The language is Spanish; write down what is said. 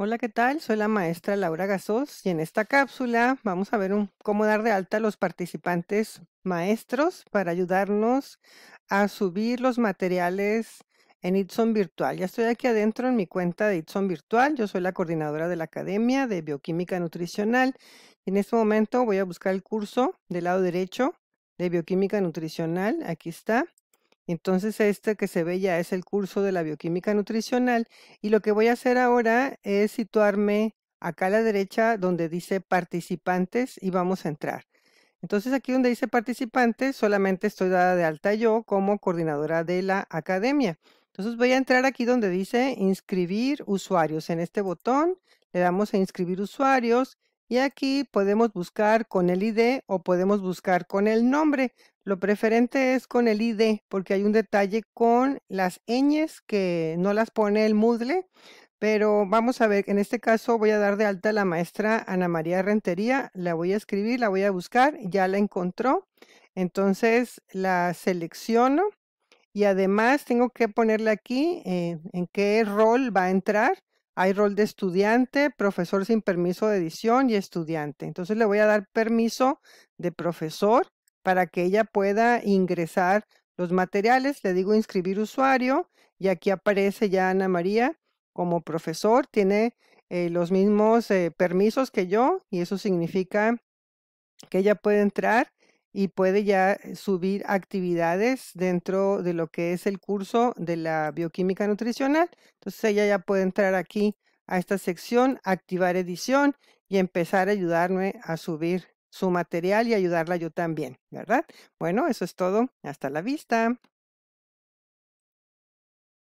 Hola, ¿qué tal? Soy la maestra Laura Gasos y en esta cápsula vamos a ver cómo dar de alta a los participantes maestros para ayudarnos a subir los materiales en Itson Virtual. Ya estoy aquí adentro en mi cuenta de Itson Virtual. Yo soy la coordinadora de la Academia de Bioquímica Nutricional. En este momento voy a buscar el curso del lado derecho de Bioquímica Nutricional. Aquí está. Entonces, este que se ve ya es el curso de la bioquímica nutricional y lo que voy a hacer ahora es situarme acá a la derecha donde dice participantes y vamos a entrar. Entonces aquí donde dice participantes solamente estoy dada de alta yo como coordinadora de la academia. Entonces voy a entrar aquí donde dice inscribir usuarios. En este botón le damos a inscribir usuarios y aquí podemos buscar con el ID o podemos buscar con el nombre. Lo preferente es con el ID porque hay un detalle con las ñ que no las pone el Moodle. Pero vamos a ver, en este caso voy a dar de alta a la maestra Ana María Rentería. La voy a escribir, la voy a buscar, ya la encontró. Entonces la selecciono y además tengo que ponerle aquí eh, en qué rol va a entrar. Hay rol de estudiante, profesor sin permiso de edición y estudiante. Entonces le voy a dar permiso de profesor para que ella pueda ingresar los materiales. Le digo inscribir usuario y aquí aparece ya Ana María como profesor. Tiene eh, los mismos eh, permisos que yo y eso significa que ella puede entrar y puede ya eh, subir actividades dentro de lo que es el curso de la bioquímica nutricional. Entonces ella ya puede entrar aquí a esta sección, activar edición y empezar a ayudarme a subir su material y ayudarla yo también, ¿verdad? Bueno, eso es todo. Hasta la vista.